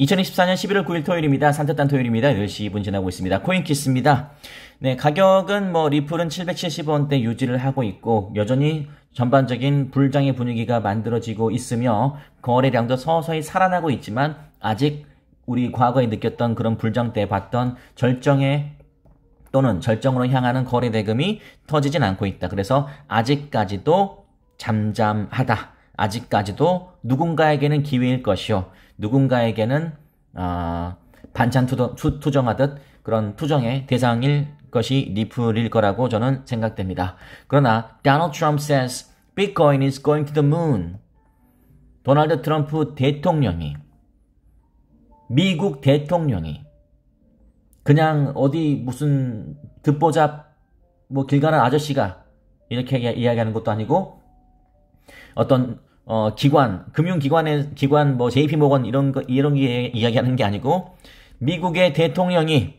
2024년 11월 9일 토요일입니다. 산뜻한 토요일입니다. 10시 2분 지나고 있습니다. 코인키스입니다. 네, 가격은 뭐 리플은 770원대 유지를 하고 있고 여전히 전반적인 불장의 분위기가 만들어지고 있으며 거래량도 서서히 살아나고 있지만 아직 우리 과거에 느꼈던 그런 불장 때 봤던 절정의 또는 절정으로 향하는 거래 대금이 터지진 않고 있다. 그래서 아직까지도 잠잠하다. 아직까지도 누군가에게는 기회일 것이요. 누군가에게는 아, 반찬 투정, 투, 투정하듯 그런 투정의 대상일 것이 리플일 거라고 저는 생각됩니다. 그러나 Donald Trump says Bitcoin is going to the moon. 도널드 트럼프 대통령이 미국 대통령이 그냥 어디 무슨 듣보잡 뭐 길가는 아저씨가 이렇게 이야기하는 것도 아니고 어떤 어, 기관, 금융기관의, 기관, 뭐, JP모건 이런 거, 이런 게 이야기하는 게 아니고, 미국의 대통령이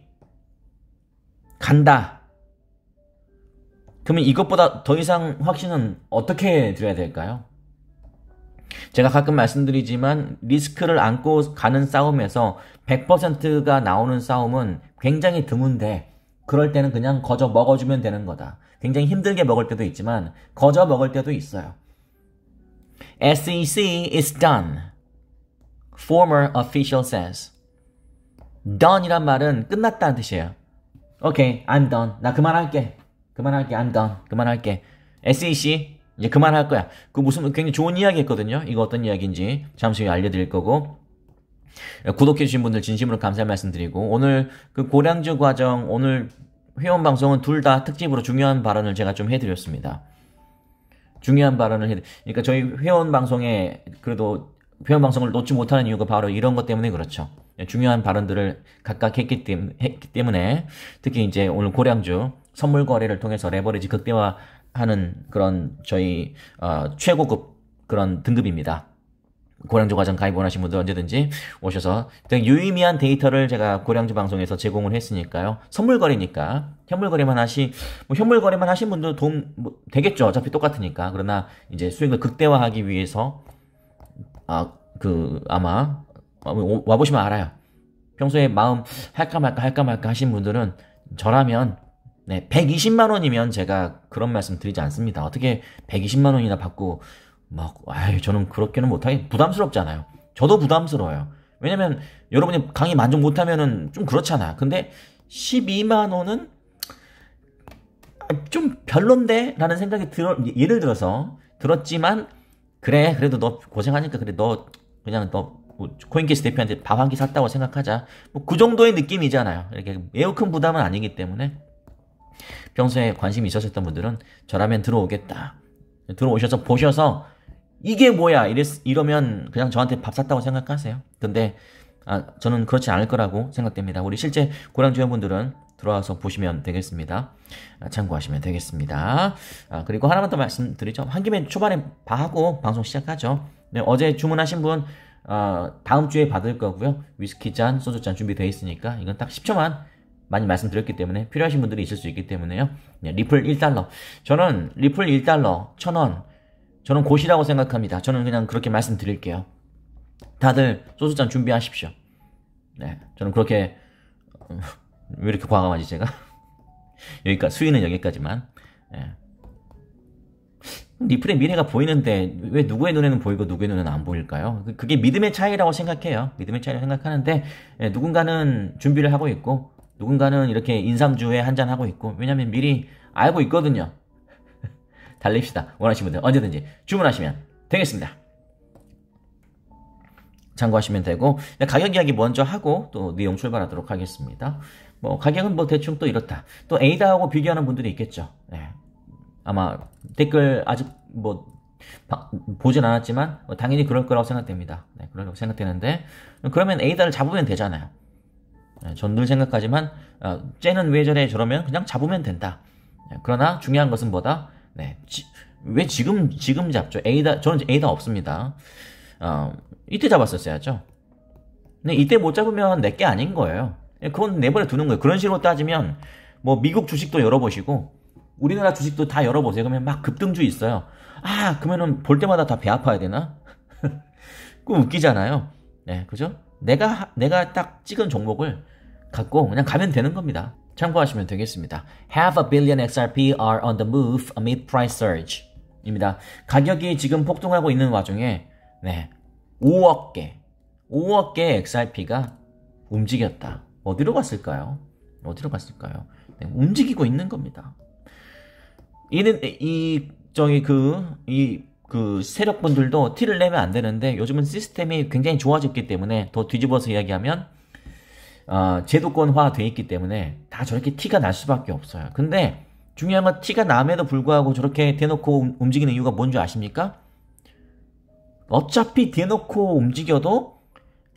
간다. 그러면 이것보다 더 이상 확신은 어떻게 드려야 될까요? 제가 가끔 말씀드리지만 리스크를 안고 가는 싸움에서 100%가 나오는 싸움은 굉장히 드문데 그럴 때는 그냥 거저 먹어주면 되는 거다. 굉장히 힘들게 먹을 때도 있지만 거저 먹을 때도 있어요. SEC is done. Former official says. Done이란 말은 끝났다는 뜻이에요. Okay, I'm done. 나 그만할게. 그만할게. I'm done. 그만할게. SEC 이제 그만할 거야. 그 무슨 굉장히 좋은 이야기 했거든요. 이거 어떤 이야기인지 잠시 후에 알려드릴 거고. 구독해주신 분들 진심으로 감사 말씀드리고 오늘 그 고량주 과정 오늘 회원 방송은 둘 다 특집으로 중요한 발언을 제가 좀 해드렸습니다. 중요한 발언을 해. 그러니까 저희 회원 방송에 그래도 회원 방송을 놓지 못하는 이유가 바로 이런 것 때문에 그렇죠. 중요한 발언들을 각각 했기, 땜, 했기 때문에 특히 이제 오늘 고량주 선물 거래를 통해서 레버리지 극대화하는 그런 저희 어, 최고급 그런 등급입니다. 고량주 과정 가입 원하신 분들 언제든지 오셔서 유의미한 데이터를 제가 고량주 방송에서 제공을 했으니까요. 선물 거래니까 현물 거래만 하시 뭐 현물 거래만 하신 분들 도움 뭐 되겠죠 어차피 똑같으니까 그러나 이제 수익을 극대화하기 위해서 아 그 아마 어, 뭐 와 보시면 알아요 평소에 마음 할까 말까 할까 말까 하신 분들은 저라면 네 120만 원이면 제가 그런 말씀 드리지 않습니다 어떻게 120만 원이나 받고 막 아유 저는 그렇게는 못하게 부담스럽잖아요 저도 부담스러워요 왜냐면 여러분이 강의 만족 못하면은 좀 그렇잖아 근데 12만 원은 아, 좀 별론데? 라는 생각이 들어, 예를 들어서 들었지만, 그래, 그래도 너 고생하니까 그래, 너 그냥 너 뭐 코인캐시 대표한테 밥 한 끼 샀다고 생각하자. 뭐 그 정도의 느낌이잖아요. 이렇게 매우 큰 부담은 아니기 때문에 평소에 관심이 있었던 분들은 저라면 들어오겠다. 들어오셔서 보셔서 이게 뭐야 이랬, 이러면 그냥 저한테 밥 샀다고 생각하세요. 근데 아, 저는 그렇지 않을 거라고 생각됩니다. 우리 실제 고량 주연분들은 들어와서 보시면 되겠습니다. 아, 참고하시면 되겠습니다. 아, 그리고 하나만 더 말씀드리죠. 한 김에 초반에 봐하고 방송 시작하죠. 네, 어제 주문하신 분 어, 다음 주에 받을 거고요. 위스키 잔, 소주 잔 준비되어 있으니까 이건 딱 10초만 많이 말씀드렸기 때문에 필요하신 분들이 있을 수 있기 때문에요. 네, 리플 1달러. 저는 리플 1달러, 1000원. 저는 곳이라고 생각합니다. 저는 그냥 그렇게 말씀드릴게요. 다들 소주잔 준비하십시오. 네. 저는 그렇게 음, 왜 이렇게 과감하지 제가? 여기까지 수위는 여기까지만 예. 리플의 미래가 보이는데 왜 누구의 눈에는 보이고 누구의 눈에는 안 보일까요? 그, 그게 믿음의 차이라고 생각해요. 믿음의 차이라고 생각하는데 예, 누군가는 준비를 하고 있고 누군가는 이렇게 인삼주에 한잔 하고 있고 왜냐면 미리 알고 있거든요. 달립시다. 원하시는 분들 언제든지 주문하시면 되겠습니다. 참고하시면 되고 가격 이야기 먼저 하고 또 내용 출발하도록 하겠습니다. 뭐 가격은 뭐 대충 또 이렇다. 또 에이다하고 비교하는 분들이 있겠죠. 네. 아마 댓글 아직 뭐 바, 보진 않았지만 뭐 당연히 그럴 거라고 생각됩니다. 네, 그럴 생각되는데 그러면 에이다를 잡으면 되잖아요. 네, 전늘 생각하지만 어, 쟤는 왜 저래 저러면 그냥 잡으면 된다. 네, 그러나 중요한 것은 뭐다? 네, 지, 왜 지금 지금 잡죠? 에이다 저는 에이다 없습니다. 어, 이때 잡았었어야죠. 근데 이때 못 잡으면 내게 아닌 거예요. 그건 내버려 두는 거예요. 그런 식으로 따지면 뭐 미국 주식도 열어보시고 우리나라 주식도 다 열어보세요. 그러면 막 급등주 있어요. 아 그러면은 볼 때마다 다 배 아파야 되나? 그 웃기잖아요. 네, 그죠? 내가 내가 딱 찍은 종목을 갖고 그냥 가면 되는 겁니다. 참고하시면 되겠습니다. Half a billion XRP are on the move amid price surge. 입니다. 가격이 지금 폭등하고 있는 와중에, 네, 5억 개, 5억 개의 XRP가 움직였다. 어디로 갔을까요? 어디로 갔을까요? 네, 움직이고 있는 겁니다. 이는 이 저기 그이 그 세력분들도 티를 내면 안 되는데 요즘은 시스템이 굉장히 좋아졌기 때문에 더 뒤집어서 이야기하면 어, 제도권화 돼 있기 때문에 다 저렇게 티가 날 수밖에 없어요. 근데 중요한 건 티가 남에도 불구하고 저렇게 대놓고 움직이는 이유가 뭔지 아십니까? 어차피 대 놓고 움직여도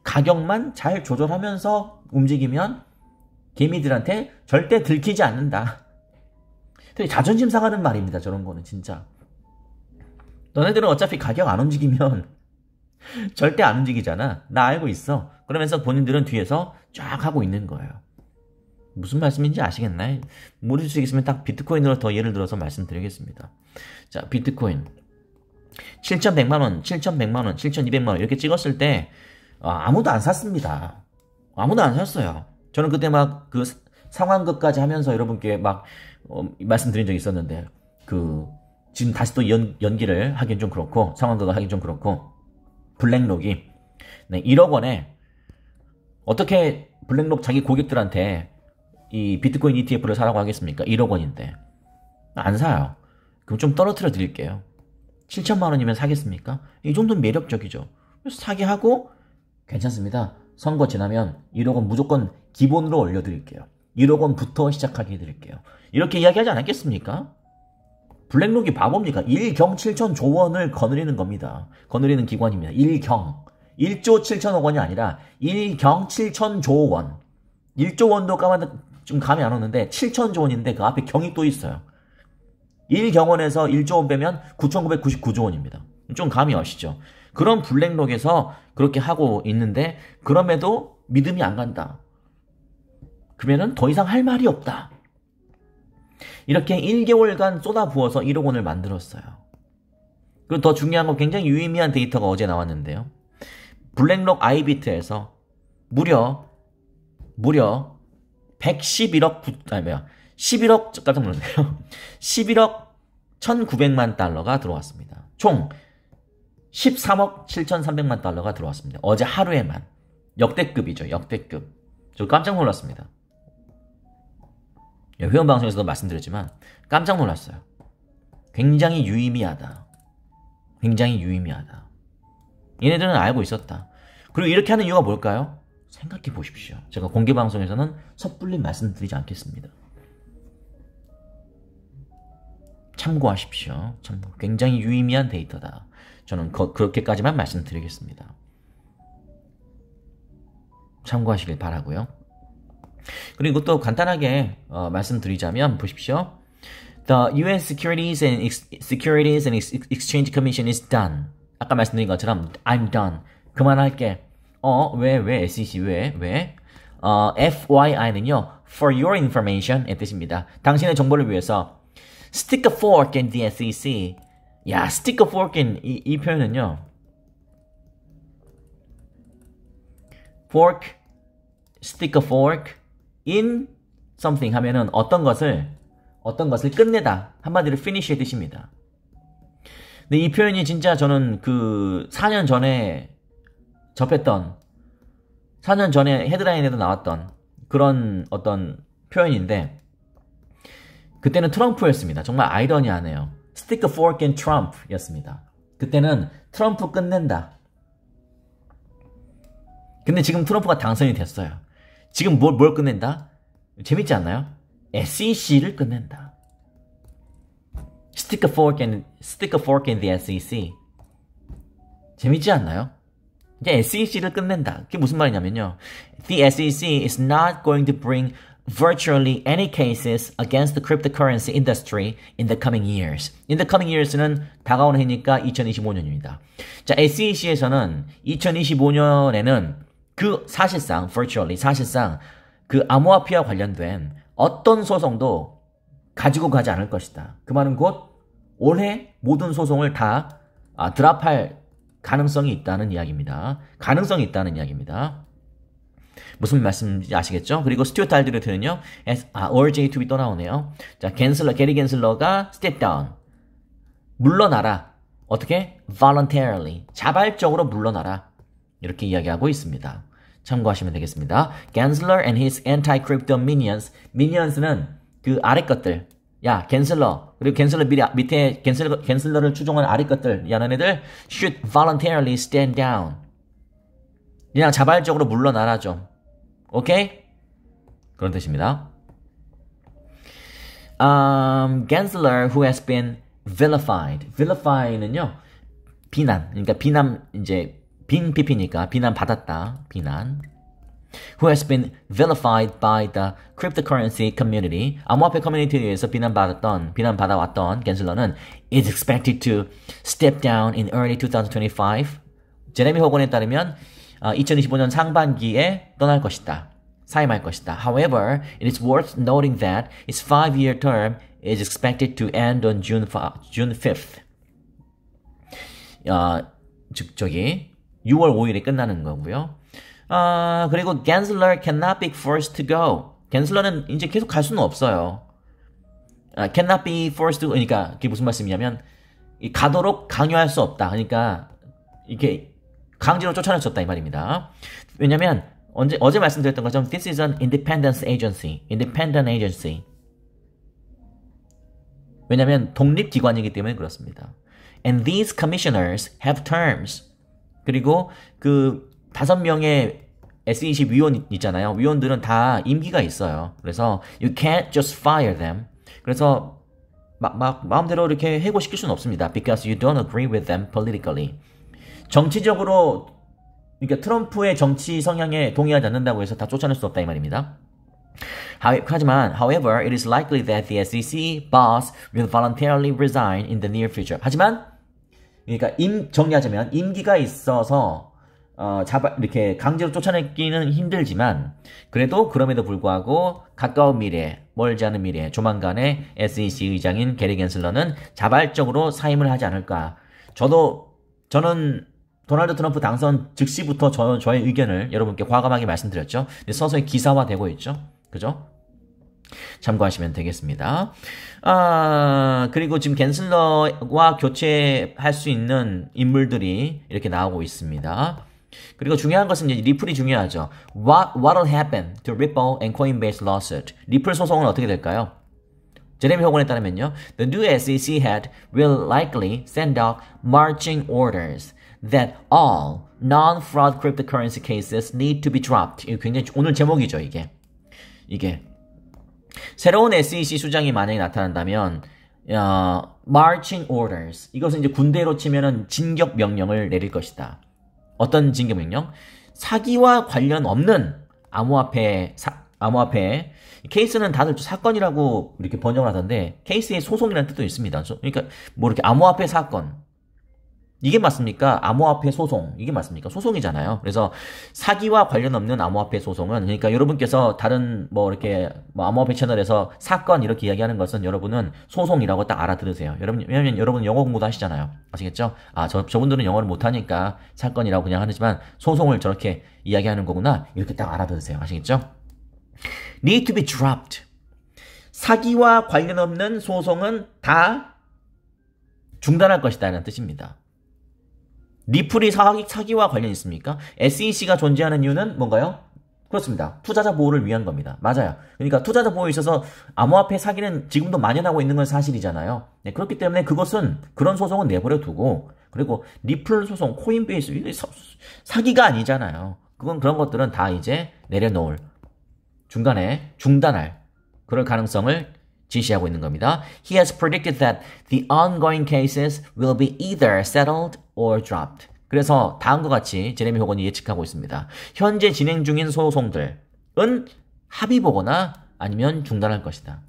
가격만 잘 조절하면서 움직이면 개미들한테 절대 들키지 않는다. 되게 자존심 상하는 말입니다. 저런 거는 진짜. 너네들은 어차피 가격 안 움직이면 절대 안 움직이잖아. 나 알고 있어. 그러면서 본인들은 뒤에서 쫙 하고 있는 거예요. 무슨 말씀인지 아시겠나요? 모르실 수 있으면 딱 비트코인으로 더 예를 들어서 말씀드리겠습니다. 자, 비트코인. 7,100만원, 7,100만원, 7,200만원 이렇게 찍었을 때 아, 아무도 안 샀습니다. 아무도 안 샀어요. 저는 그때 막 그 상황극까지 하면서 여러분께 막 어, 말씀드린 적이 있었는데 그 지금 다시 또 연, 연기를 하긴 좀 그렇고 상황극을 하긴 좀 그렇고 블랙록이 네, 1억 원에 어떻게 블랙록 자기 고객들한테 이 비트코인 ETF를 사라고 하겠습니까? 1억 원인데 안 사요. 그럼 좀 떨어뜨려 드릴게요. 7천만 원이면 사겠습니까? 이 정도는 매력적이죠. 그래서 사게 하고 괜찮습니다. 선거 지나면 1억 원 무조건 기본으로 올려드릴게요. 1억 원부터 시작하게 해드릴게요. 이렇게 이야기하지 않았겠습니까? 블랙록이 바보입니까? 1경 7천조 원을 거느리는 겁니다. 거느리는 기관입니다. 1경. 1조 7천억 원이 아니라 1경 7천조 원. 1조 원도 까만, 좀 감이 안 오는데 7천조 원인데 그 앞에 경이 또 있어요. 1경원에서 1조 원 빼면 9,999조 원입니다. 좀 감이 오시죠? 그런 블랙록에서 그렇게 하고 있는데 그럼에도 믿음이 안 간다. 그러면은 더 이상 할 말이 없다. 이렇게 1개월간 쏟아부어서 1억 원을 만들었어요. 그리고 더 중요한 건 굉장히 유의미한 데이터가 어제 나왔는데요. 블랙록 아이비트에서 무려 무려 111억 9, 아니 뭐야 11억 깜짝 놀랐네요. 11억 1,900만 달러가 들어왔습니다. 총 13억 7,300만 달러가 들어왔습니다. 어제 하루에만. 역대급이죠, 역대급. 저 깜짝 놀랐습니다. 네, 회원방송에서도 말씀드렸지만 깜짝 놀랐어요. 굉장히 유의미하다. 굉장히 유의미하다. 얘네들은 알고 있었다. 그리고 이렇게 하는 이유가 뭘까요? 생각해 보십시오. 제가 공개방송에서는 섣불리 말씀드리지 않겠습니다. 참고하십시오. 참 굉장히 유의미한 데이터다. 저는 거, 그렇게까지만 말씀드리겠습니다. 참고하시길 바라고요. 그리고 또 간단하게 어, 말씀드리자면 보십시오. The UN Securities and Ex Securities and Ex Exchange Commission is done. 아까 말씀드린 것처럼 I'm done. 그만할게. 어, 왜, 왜, SEC, 왜, 왜? 어, FYI는요, for your information의 뜻입니다. 당신의 정보를 위해서 stick a fork in the SEC. 야, stick a fork in 이, 이 표현은요. fork, stick a fork in something 하면은 어떤 것을 어떤 것을 끝내다 한마디로 finish의 뜻입니다. 근데 이 표현이 진짜 저는 그 4년 전에 접했던 4년 전에 헤드라인에도 나왔던 그런 어떤 표현인데 그때는 트럼프였습니다. 정말 아이러니하네요. Stick a fork in Trump 였습니다. 그때는 트럼프 끝낸다. 근데 지금 트럼프가 당선이 됐어요. 지금 뭘, 뭘 끝낸다? 재밌지 않나요? SEC를 끝낸다. Stick a fork in, stick a fork in the SEC. 재밌지 않나요? 이제 SEC를 끝낸다. 그게 무슨 말이냐면요. The SEC is not going to bring virtually any cases against the cryptocurrency industry in the coming years. in the coming years는 다가오는 해니까 2025년입니다. 자, SEC에서는 2025년에는 그 사실상 virtually 사실상 그 암호화폐와 관련된 어떤 소송도 가지고 가지 않을 것이다. 그 말은 곧 올해 모든 소송을 다 아, 드랍할 가능성이 있다는 이야기입니다. 가능성이 있다는 이야기입니다. 무슨 말씀인지 아시겠죠? 그리고 스튜어트 알드레트는요 S, 아, ORJ to 또 나오네요. 자, 겐슬러, 게리 겐슬러가 step down. 물러나라. 어떻게? voluntarily. 자발적으로 물러나라. 이렇게 이야기하고 있습니다. 참고하시면 되겠습니다. Gensler and his anti-crypto minions. minions는 그 아래 것들. 야, Gensler. 그리고 n e l 겐슬러 밑에, 밑에 겐슬러, l e r 를 추종한 아래 것들. 야, 너네들 should voluntarily stand down. 그냥 자발적으로 물러나라 죠 오케이? 그런 뜻입니다. Um, Gensler, who has been vilified. v i l i f i e d 는요 비난. 그러니까 비난, 이제, 빈 PP니까 비난 받았다. 비난. who has been vilified by the cryptocurrency community. 암호화폐 커뮤니티에 의해서 비난받았던, 비난받아왔던 겐슬러는 is expected to step down in early 2025. 제레미 호건에 따르면 2025년 상반기에 떠날 것이다. 사임할 것이다. However, it is worth noting that its five-year term is expected to end on June, June 5th. 어, 즉 저기 6월 5일에 끝나는 거고요. 아, 그리고 Gensler cannot be forced to go. 겐슬러는 이제 계속 갈 수는 없어요. 아, cannot be forced to go. 그러니까 그게 무슨 말씀이냐면 가도록 강요할 수 없다. 그러니까 이렇게 강제로 쫓아냈었다 이 말입니다. 왜냐하면 언제 어제 말씀드렸던 것처럼 this is an independence agency, independent agency. 왜냐하면 독립 기관이기 때문에 그렇습니다. And these commissioners have terms. 그리고 그 다섯 명의 SEC 위원 있잖아요. 위원들은 다 임기가 있어요. 그래서 you can't just fire them. 그래서 막, 막 마음대로 이렇게 해고시킬 수는 없습니다. Because you don't agree with them politically. 정치적으로 그러니까 트럼프의 정치 성향에 동의하지 않는다고 해서 다 쫓아낼 수 없다 이 말입니다. 하지만, however, it is likely that the SEC boss will voluntarily resign in the near future. 하지만, 그러니까 임, 정리하자면 임기가 있어서 어, 잡아, 이렇게 강제로 쫓아내기는 힘들지만 그래도 그럼에도 불구하고 가까운 미래, 멀지 않은 미래, 조만간에 SEC 의장인 게리 겐슬러는 자발적으로 사임을 하지 않을까. 저도 저는 도널드 트럼프 당선 즉시부터 저, 저의 의견을 여러분께 과감하게 말씀드렸죠. 근데 서서히 기사화되고 있죠. 그죠? 참고하시면 되겠습니다. 아, 그리고 지금 갠슬러와 교체할 수 있는 인물들이 이렇게 나오고 있습니다. 그리고 중요한 것은 이제 리플이 중요하죠. What, what'll happen to Ripple and Coinbase lawsuit? 리플 소송은 어떻게 될까요? 제레미 호건에 따르면요. The new SEC head will likely send out marching orders. that all non-fraud cryptocurrency cases need to be dropped. 이거 굉장히 오늘 제목이죠, 이게. 이게 새로운 SEC 수장이 만약에 나타난다면 어, marching orders 이것은 이제 군대로 치면은 진격 명령을 내릴 것이다. 어떤 진격 명령? 사기와 관련 없는 암호화폐 사, 암호화폐 케이스는 다들 사건이라고 이렇게 번역을 하던데 케이스의 소송이라는 뜻도 있습니다. 그러니까 뭐 이렇게 암호화폐 사건 이게 맞습니까? 암호화폐 소송. 이게 맞습니까? 소송이잖아요. 그래서 사기와 관련 없는 암호화폐 소송은 그러니까 여러분께서 다른 뭐 이렇게 뭐 암호화폐 채널에서 사건 이렇게 이야기하는 것은 여러분은 소송이라고 딱 알아들으세요. 여러분 왜냐면 여러분 영어 공부도 하시잖아요. 아시겠죠? 아, 저 저분들은 영어를 못 하니까 사건이라고 그냥 하지만 소송을 저렇게 이야기하는 거구나. 이렇게 딱 알아들으세요. 아시겠죠? need to be dropped. 사기와 관련 없는 소송은 다 중단할 것이다라는 뜻입니다. 리플이 사기, 사기와 관련 있습니까? SEC가 존재하는 이유는 뭔가요? 그렇습니다. 투자자 보호를 위한 겁니다. 맞아요. 그러니까 투자자 보호에 있어서 암호화폐 사기는 지금도 만연하고 있는 건 사실이잖아요. 네, 그렇기 때문에 그것은 그런 소송은 내버려 두고 그리고 리플 소송, 코인베이스 사기가 아니잖아요. 그건 그런 것들은 다 이제 내려놓을 중간에 중단할 그럴 가능성을 지시하고 있는 겁니다. He has predicted that the ongoing cases will be either settled or dropped. 그래서 다음과 같이 제레미 호건이 예측하고 있습니다. 현재 진행 중인 소송들은 합의 보거나 아니면 중단할 것이다.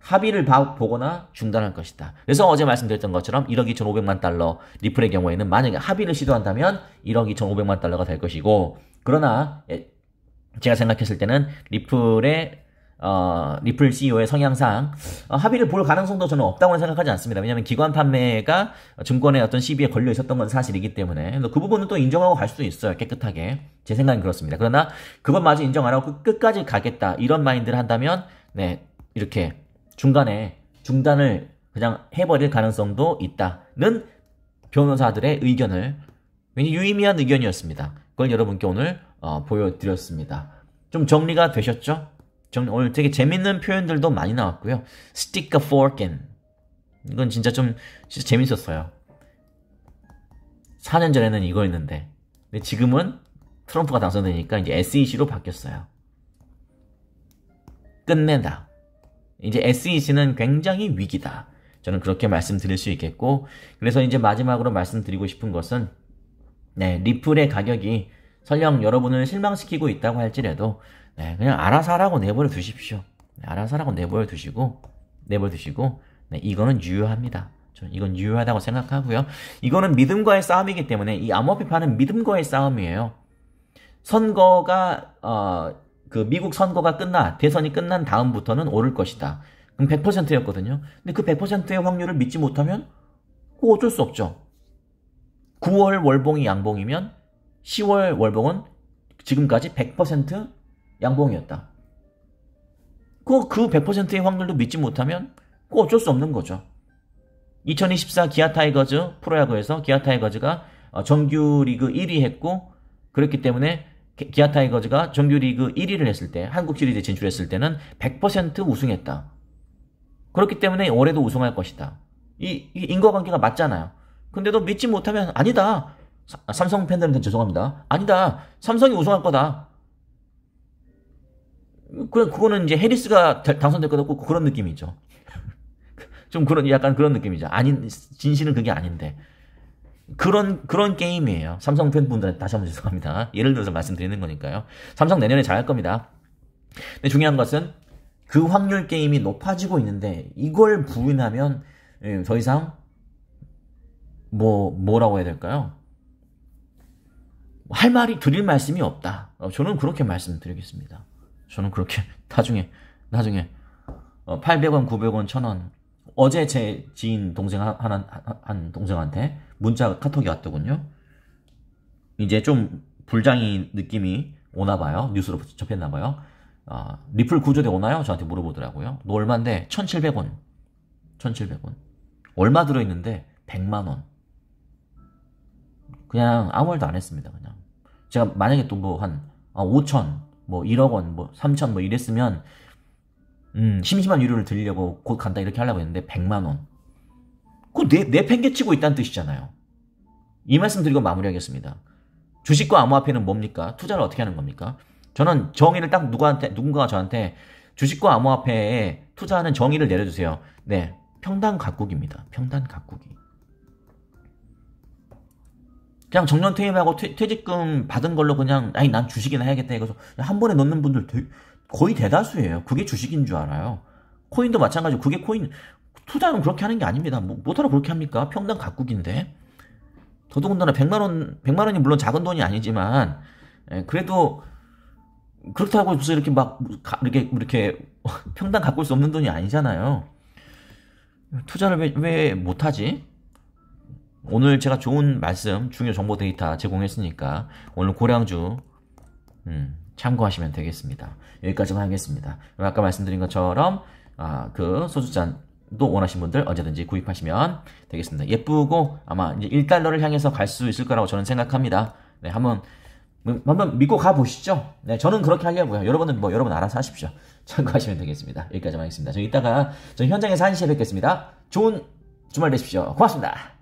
합의를 보거나 중단할 것이다. 그래서 어제 말씀드렸던 것처럼 1억 2,500만 달러 리플의 경우에는 만약에 합의를 시도한다면 1억 2,500만 달러가 될 것이고 그러나 예, 제가 생각했을 때는 리플의 어, 리플 CEO의 성향상 어, 합의를 볼 가능성도 저는 없다고는 생각하지 않습니다. 왜냐하면 기관 판매가 증권의 어떤 시비에 걸려 있었던 건 사실이기 때문에 그 부분은 또 인정하고 갈 수도 있어요. 깨끗하게 제 생각은 그렇습니다. 그러나 그것마저 인정 안 하고 끝까지 가겠다 이런 마인드를 한다면 네 이렇게 중간에 중단을 그냥 해버릴 가능성도 있다는 변호사들의 의견을 굉장히 유의미한 의견이었습니다. 그걸 여러분께 오늘 어, 보여드렸습니다. 좀 정리가 되셨죠? 정, 오늘 되게 재밌는 표현들도 많이 나왔고요. Stick a fork in. 이건 진짜 좀 진짜 재밌었어요. 4년 전에는 이거였는데 근데 지금은 트럼프가 당선되니까 이제 SEC로 바뀌었어요. 끝내다. 이제 SEC는 굉장히 위기다. 저는 그렇게 말씀드릴 수 있겠고 그래서 이제 마지막으로 말씀드리고 싶은 것은 네, 리플의 가격이 설령 여러분을 실망시키고 있다고 할지라도 네, 그냥 알아서 하라고 내버려 두십시오. 네, 알아서 하라고 내버려 두시고 내버려 두시고 네, 이거는 유효합니다. 이건 유효하다고 생각하고요. 이거는 믿음과의 싸움이기 때문에 이암호비 파는 믿음과의 싸움이에요. 선거가 어, 그 미국 선거가 끝나 대선이 끝난 다음부터는 오를 것이다. 그럼 100%였거든요. 근데 그 100%의 확률을 믿지 못하면 그 어쩔 수 없죠. 9월 월봉이 양봉이면 10월 월봉은 지금까지 100% 양봉이었다. 그, 그 100%의 확률도 믿지 못하면 그 어쩔 수 없는 거죠. 2024 기아 타이거즈 프로야구에서 기아 타이거즈가 어, 정규리그 1위 했고 그렇기 때문에 기아 타이거즈가 정규리그 1위를 했을 때 한국 시리즈 진출했을 때는 100% 우승했다. 그렇기 때문에 올해도 우승할 것이다. 이, 이 인과관계가 맞잖아요. 근데도 믿지 못하면 아니다. 삼성 팬들한테 죄송합니다. 아니다. 삼성이 우승할 거다. 그, 그거는 이제 해리스가 당선될 것 같고 그런 느낌이죠. 좀 그런, 약간 그런 느낌이죠. 아닌, 진실은 그게 아닌데. 그런, 그런 게임이에요. 삼성 팬분들 다시 한번 죄송합니다. 예를 들어서 말씀드리는 거니까요. 삼성 내년에 잘 할 겁니다. 근데 중요한 것은 그 확률 게임이 높아지고 있는데 이걸 부인하면 예, 더 이상 뭐, 뭐라고 해야 될까요? 할 말이 드릴 말씀이 없다. 어, 저는 그렇게 말씀드리겠습니다. 저는 그렇게 나중에 나중에 800원, 900원, 1000원 어제 제 지인 동생 한, 한 동생한테 문자 카톡이 왔더군요. 이제 좀 불장이 느낌이 오나 봐요. 뉴스로 접했나 봐요. 아, 리플 구조대 오나요? 저한테 물어보더라고요. 너 얼마인데? 1700원. 1700원. 얼마 들어있는데? 100만원. 그냥 아무 일도안 했습니다. 그냥. 제가 만약에 또 뭐 한, 아, 5천, 뭐 1억 원, 뭐 3천 뭐 이랬으면 음, 심심한 유료를 들리려고 곧 간다 이렇게 하려고 했는데 100만 원. 그 내 내 팽개치고 있다는 뜻이잖아요. 이 말씀 드리고 마무리하겠습니다. 주식과 암호화폐는 뭡니까? 투자를 어떻게 하는 겁니까? 저는 정의를 딱 누구한테 누군가가 저한테 주식과 암호화폐에 투자하는 정의를 내려주세요. 네, 평단 각국입니다. 평단 각국이. 그냥 정년 퇴임하고 퇴, 퇴직금 받은 걸로 그냥 아니 난 주식이나 해야겠다 해서한 번에 넣는 분들 되, 거의 대다수예요. 그게 주식인 줄 알아요. 코인도 마찬가지고 그게 코인 투자는 그렇게 하는 게 아닙니다. 뭐, 뭐하러 그렇게 합니까? 평당 각국인데 더더군다나 100만 원 100만 원이 물론 작은 돈이 아니지만 예, 그래도 그렇다고 무슨 이렇게 막 이렇게 이렇게 평당 갖고 올수 없는 돈이 아니잖아요. 투자를 왜, 왜 못하지? 오늘 제가 좋은 말씀, 중요 정보 데이터 제공했으니까 오늘 고량주 음, 참고하시면 되겠습니다. 여기까지만 하겠습니다. 아까 말씀드린 것처럼 아, 그 소주잔도 원하신 분들 언제든지 구입하시면 되겠습니다. 예쁘고 아마 이제 1달러를 향해서 갈 수 있을 거라고 저는 생각합니다. 네, 한번 한번 믿고 가보시죠. 네, 저는 그렇게 하려고요. 여러분은 뭐 여러분 알아서 하십시오. 참고하시면 되겠습니다. 여기까지만 하겠습니다. 저 이따가 저 현장에서 1시에 뵙겠습니다. 좋은 주말 되십시오. 고맙습니다.